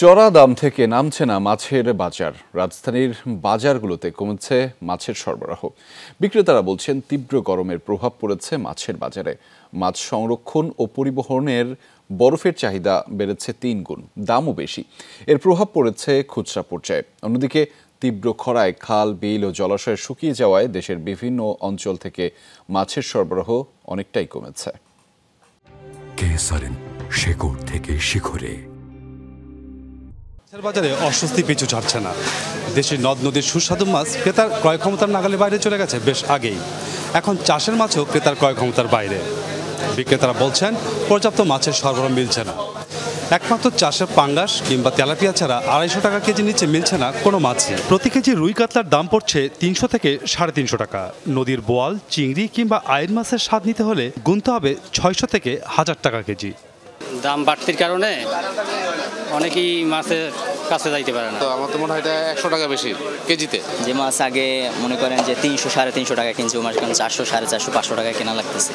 চড়া দাম থেকে নামছে না মাছের বাজার রাজধানীর বাজারগুলোতে কমেছে মাছের সরবরাহ বিক্রেতারা বলছেন তীব্র গরমের প্রভাব পড়েছে মাছের বাজারে মাছ সংরক্ষণ ও পরিবহনের বরফের চাহিদা বেড়েছে তিন গুণ দামও বেশি এর প্রভাব পড়েছে খুচরা পর্যায়ে অন্যদিকে তীব্র খরায় খাল বিল ও জলাশয় শুকিয়ে যাওয়ায় দেশের বিভিন্ন অঞ্চল থেকে মাছের সরবরাহ অনেকটাই কমেছে শেকড় থেকে শিখরে বাজারে অস্বস্তি পিছু ছাড়ছে না দেশে নদ নদীর সুস্বাদু মাছ ক্রেতার ক্রয় ক্ষমতার নাগালে বাইরে চলে গেছে বেশ আগেই এখন চাষের মাছও ক্রেতার ক্রয় ক্ষমতার বাইরে বিক্রেতারা বলছেন পর্যাপ্ত মাছের সরবরাহ মিলছে না একমাত্র চাষের পাঙ্গাস কিংবা তেলাপিয়া ছাড়া আড়াইশো টাকা কেজি নিচে মিলছে না কোনো মাছই প্রতি কেজি রুই কাতলার দাম পড়ছে তিনশো থেকে সাড়ে তিনশো টাকা নদীর বোয়াল চিংড়ি কিংবা আয়ের মাছের স্বাদ নিতে হলে গুনতে হবে ছয়শো থেকে হাজার টাকা কেজি দাম বাড়তির কারণে অনেকেই মাছের কাছে যাইতে পারে না তো আমার তো মনে হয় এটা একশো টাকা বেশি কেজিতে যে মাছ আগে মনে করেন যে তিনশো সাড়ে তিনশো টাকা কিনছে ও মাছ কেন চারশো সাড়ে চারশো পাঁচশো টাকা কেনা লাগতেছে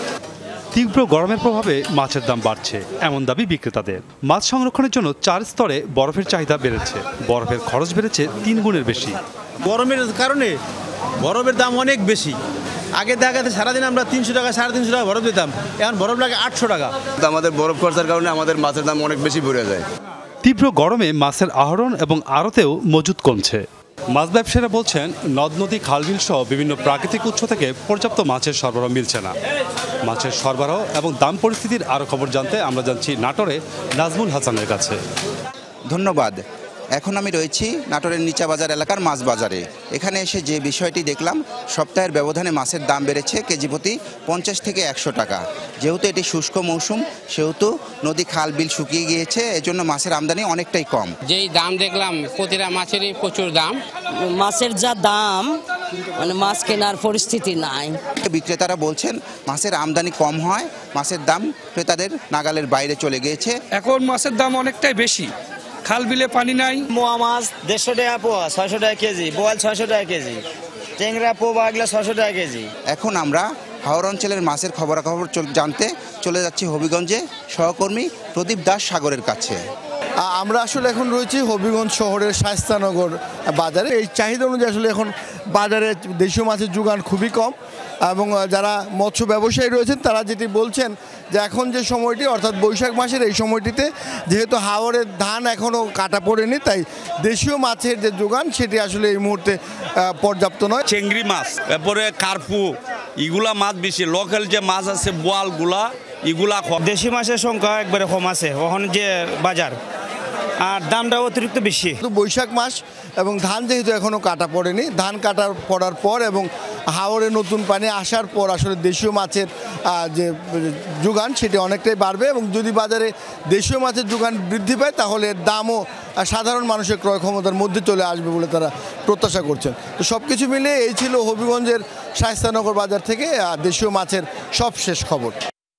তীব্র গরমের প্রভাবে মাছের দাম বাড়ছে এমন দাবি বিক্রেতাদের মাছ সংরক্ষণের জন্য চার স্তরে বরফের চাহিদা বেড়েছে বরফের খরচ বেড়েছে তিন গুণের বেশি গরমের কারণে বরফের দাম অনেক বেশি আগে দেখাতে সারাদিন আমরা তিনশো টাকা সাড়ে তিনশো টাকা বরফ দিতাম এখন বরফ লাগে আটশো টাকা আমাদের বরফ খরচার কারণে আমাদের মাছের দাম অনেক বেশি বেড়ে যায় তীব্র গরমে মাছের আহরণ এবং আড়তেও মজুদ কমছে মাছ ব্যবসায়ীরা বলছেন নদ নদী খালবিল সহ বিভিন্ন প্রাকৃতিক উৎস থেকে পর্যাপ্ত মাছের সরবরাহ মিলছে না মাছের সরবরাহ এবং দাম পরিস্থিতির আরও খবর জানতে আমরা জানছি নাটোরে নাজমুল হাসানের কাছে ধন্যবাদ এখন আমি রয়েছি নাটোরের নিচা বাজার এলাকার মাছ বাজারে এখানে এসে যে বিষয়টি দেখলাম সপ্তাহের ব্যবধানে মাছের দাম বেড়েছে কেজি প্রতি পঞ্চাশ থেকে একশো টাকা যেহেতু এটি শুষ্ক মৌসুম সেহেতু নদী খাল বিল শুকিয়ে গিয়েছে এজন্য মাছের আমদানি অনেকটাই কম যেই দাম দেখলাম প্রতিটা মাছেরই প্রচুর দাম মাছের যা দাম মানে মাছ কেনার পরিস্থিতি নাই বিক্রেতারা বলছেন মাছের আমদানি কম হয় মাছের দাম ক্রেতাদের নাগালের বাইরে চলে গিয়েছে এখন মাছের দাম অনেকটাই বেশি খাল বিলে পানি নাই মোয়া মাছ দেড়শো টাকা পোয়া ছয়শো টাকা কেজি বোয়াল ছয়শো টাকা কেজি টেংরা পোয়া এগুলো ছয়শো টাকা কেজি এখন আমরা হাওড় অঞ্চলের মাছের খবরাখবর জানতে চলে যাচ্ছি হবিগঞ্জে সহকর্মী প্রদীপ দাস সাগরের কাছে আমরা আসলে এখন রয়েছি হবিগঞ্জ শহরের শায়স্তানগর বাজারে এই চাহিদা অনুযায়ী আসলে এখন বাজারে দেশীয় মাছের যোগান খুবই কম এবং যারা মৎস্য ব্যবসায়ী রয়েছেন তারা যেটি বলছেন যে এখন যে সময়টি অর্থাৎ বৈশাখ মাসের এই সময়টিতে যেহেতু হাওয়ারের ধান এখনও কাটা পড়েনি তাই দেশীয় মাছের যে যোগান সেটি আসলে এই মুহূর্তে পর্যাপ্ত নয় চেংড়ি মাছ তারপরে কার্পু এগুলা মাছ বেশি লোকাল যে মাছ আছে বোয়ালগুলা এগুলা দেশি মাছের সংখ্যা একবারে কম আছে ওখানে যে বাজার আর দামটা অতিরিক্ত বেশি বৈশাখ মাস এবং ধান যেহেতু এখনও কাটা পড়েনি ধান কাটার পড়ার পর এবং হাওড়ে নতুন পানি আসার পর আসলে দেশীয় মাছের যে যোগান সেটি অনেকটাই বাড়বে এবং যদি বাজারে দেশীয় মাছের যোগান বৃদ্ধি পায় তাহলে দামও সাধারণ মানুষের ক্রয় ক্ষমতার মধ্যে চলে আসবে বলে তারা প্রত্যাশা করছেন তো সব কিছু মিলে এই ছিল হবিগঞ্জের শায়স্তানগর বাজার থেকে দেশীয় মাছের সবশেষ খবর